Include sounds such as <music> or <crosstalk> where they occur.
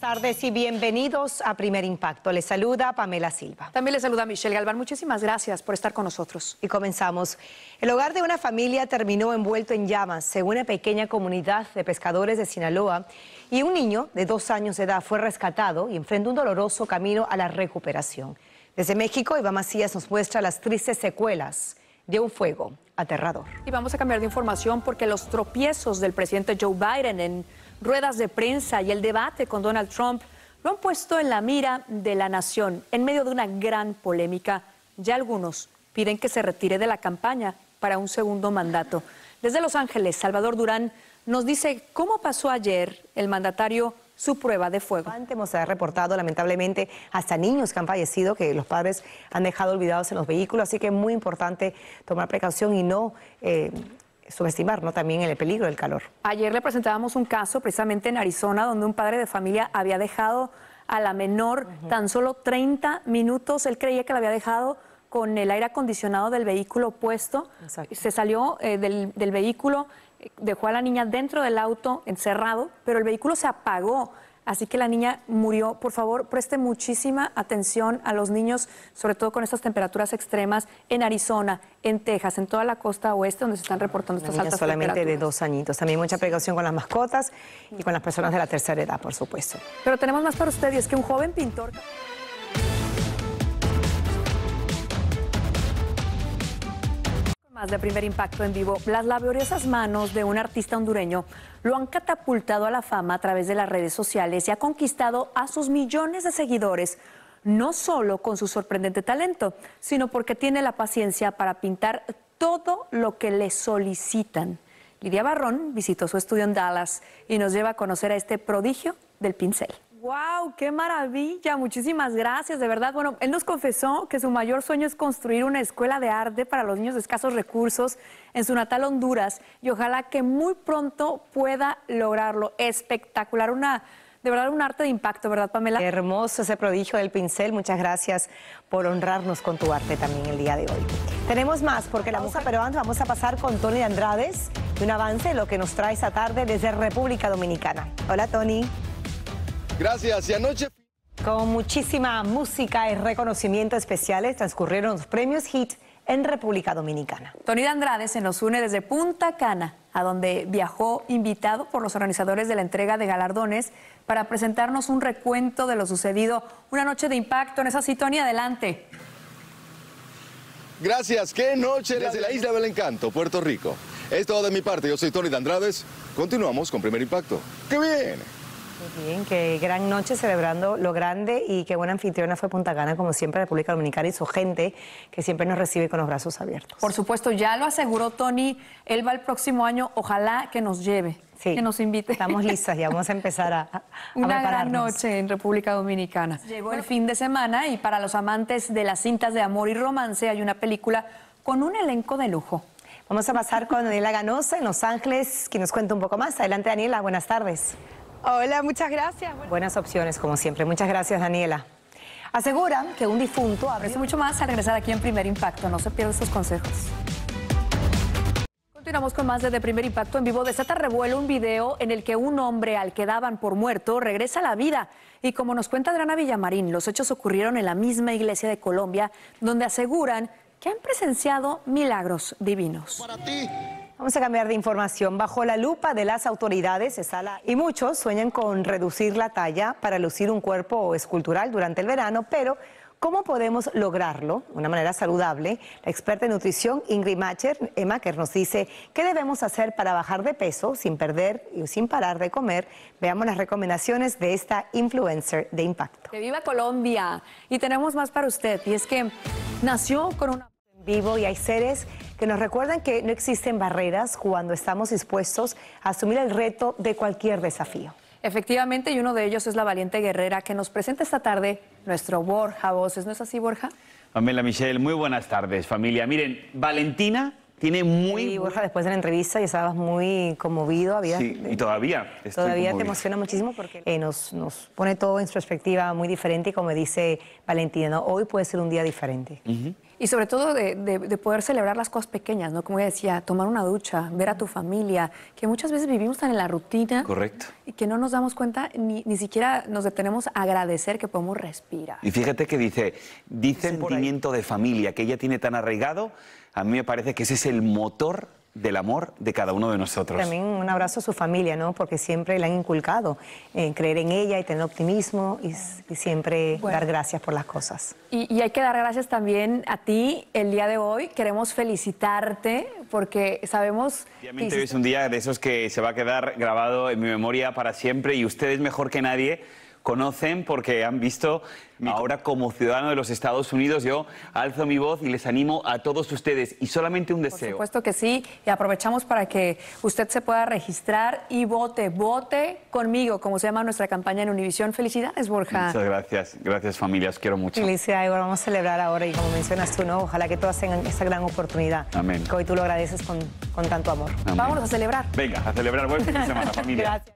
Buenas tardes y bienvenidos a Primer Impacto. Les saluda Pamela Silva. También les saluda Michelle Galván. Muchísimas gracias por estar con nosotros. Y comenzamos. El hogar de una familia terminó envuelto en llamas, según una pequeña comunidad de pescadores de Sinaloa, y un niño de dos años de edad fue rescatado y enfrenta un doloroso camino a la recuperación. Desde México, Iván Macías nos muestra las tristes secuelas de un fuego aterrador. Y vamos a cambiar de información porque los tropiezos del presidente Joe Biden en ruedas de prensa y el debate con Donald Trump lo han puesto en la mira de la nación en medio de una gran polémica. Ya algunos piden que se retire de la campaña para un segundo mandato. Desde Los Ángeles, Salvador Durán nos dice cómo pasó ayer el mandatario su prueba de fuego. Antes Hemos reportado lamentablemente hasta niños que han fallecido, que los padres han dejado olvidados en los vehículos, así que es muy importante tomar precaución y no... Eh, subestimar ¿no? también el peligro del calor. Ayer le presentábamos un caso precisamente en Arizona donde un padre de familia había dejado a la menor tan solo 30 minutos. Él creía que la había dejado con el aire acondicionado del vehículo puesto. Se salió eh, del, del vehículo, eh, dejó a la niña dentro del auto, encerrado, pero el vehículo se apagó. Así que la niña murió. Por favor, preste muchísima atención a los niños, sobre todo con estas temperaturas extremas en Arizona, en Texas, en toda la costa oeste, donde se están reportando estas niña solamente de dos añitos. También mucha precaución con las mascotas y con las personas de la tercera edad, por supuesto. Pero tenemos más para usted es que un joven pintor... de primer impacto en vivo, las laboriosas manos de un artista hondureño lo han catapultado a la fama a través de las redes sociales y ha conquistado a sus millones de seguidores, no solo con su sorprendente talento, sino porque tiene la paciencia para pintar todo lo que le solicitan. Lidia Barrón visitó su estudio en Dallas y nos lleva a conocer a este prodigio del pincel. ¡Wow! ¡Qué maravilla! Muchísimas gracias, de verdad. Bueno, él nos confesó que su mayor sueño es construir una escuela de arte para los niños de escasos recursos en su natal Honduras y ojalá que muy pronto pueda lograrlo. Espectacular, una de verdad un arte de impacto, ¿verdad, Pamela? Hermoso ese prodigio del pincel. Muchas gracias por honrarnos con tu arte también el día de hoy. Tenemos más, porque la vamos pero vamos a pasar con Tony Andrades, un avance, lo que nos trae esta tarde desde República Dominicana. Hola, Tony. Gracias. Y anoche. Con muchísima música y reconocimiento especiales transcurrieron los premios HIT en República Dominicana. Tony Andrade se nos une desde Punta Cana, a donde viajó invitado por los organizadores de la entrega de galardones para presentarnos un recuento de lo sucedido. Una noche de impacto en esa sí, Tony, adelante. Gracias, qué noche desde la isla del encanto, Puerto Rico. Es todo de mi parte, yo soy Tony Andrades. Continuamos con Primer Impacto. ¡Qué bien! Muy bien, qué gran noche celebrando lo grande y qué buena anfitriona fue Punta Cana, como siempre, República Dominicana y su gente que siempre nos recibe con los brazos abiertos. Por supuesto, ya lo aseguró Tony, él va el próximo año, ojalá que nos lleve. que nos invite. Estamos <laughs> listas ya vamos a empezar a, a Una gran noche en República Dominicana. Llegó el fin de semana y para los amantes de las cintas de amor y romance hay una película con un elenco de lujo. Vamos a pasar con Daniela Ganosa en Los Ángeles, que nos cuenta un poco más. Adelante, Daniela, buenas tardes. Hola, muchas gracias. Buenas opciones, como siempre. Muchas gracias, Daniela. Aseguran que un difunto abre mucho más al regresar aquí en Primer Impacto. No se pierdan sus consejos. Continuamos con más de Primer Impacto en vivo. de Desata revuelo un video en el que un hombre al que daban por muerto regresa a la vida. Y como nos cuenta Adriana Villamarín, los hechos ocurrieron en la misma iglesia de Colombia, donde aseguran que han presenciado milagros divinos. Vamos a cambiar de información. Bajo la lupa de las autoridades está la... Y muchos sueñan con reducir la talla para lucir un cuerpo escultural durante el verano, pero ¿cómo podemos lograrlo de una manera saludable? La experta en nutrición Ingrid Macher, que nos dice qué debemos hacer para bajar de peso sin perder y sin parar de comer. Veamos las recomendaciones de esta influencer de impacto. Que viva Colombia y tenemos más para usted. Y es que nació con una... vivo y hay seres que nos recuerdan que no existen barreras cuando estamos dispuestos a asumir el reto de cualquier desafío. Efectivamente, y uno de ellos es la valiente guerrera que nos presenta esta tarde nuestro Borja Voces. ¿No es así, Borja? Pamela Michelle, muy buenas tardes, familia. Miren, Valentina tiene muy... Sí, Borja, después de la entrevista ya estabas muy conmovido. Había... Sí, y todavía Todavía te emociona muchísimo porque eh, nos, nos pone todo en perspectiva muy diferente y como dice Valentina, ¿no? hoy puede ser un día diferente. Y sobre todo de, poder celebrar las cosas pequeñas, ¿no? Como decía, tomar una ducha, ver a tu familia, que muchas veces vivimos tan en la rutina. Correcto. Y que no nos damos cuenta, ni, ni siquiera nos detenemos a agradecer que podemos respirar. Y fíjate que dice, dice sentimiento de familia, que ella tiene tan arraigado, a mí me parece que ese es el motor del amor de cada uno de nosotros. También un abrazo a su familia, ¿no? Porque siempre le han inculcado en eh, creer en ella y tener optimismo y, siempre dar gracias por las cosas. Y, hay que dar gracias también a ti el día de hoy. Queremos felicitarte porque sabemos... Obviamente hoy es un día de esos que se va a quedar grabado en mi memoria para siempre y usted es mejor que nadie conocen porque han visto ahora como ciudadano de los Estados Unidos. Yo alzo mi voz y les animo a todos ustedes y solamente un deseo. Por supuesto que sí y aprovechamos para que usted se pueda registrar y vote, vote conmigo, como se llama nuestra campaña en Univisión. Felicidades, Borja. Muchas gracias, gracias familia, os quiero mucho. Felicidades, vamos a celebrar ahora y como mencionas tú, ¿no? ojalá que todas tengan esa gran oportunidad. Amén. Que hoy tú lo agradeces con, con tanto amor. vamos a celebrar. Venga, a celebrar buen fin de semana, <laughs> familia. gracias.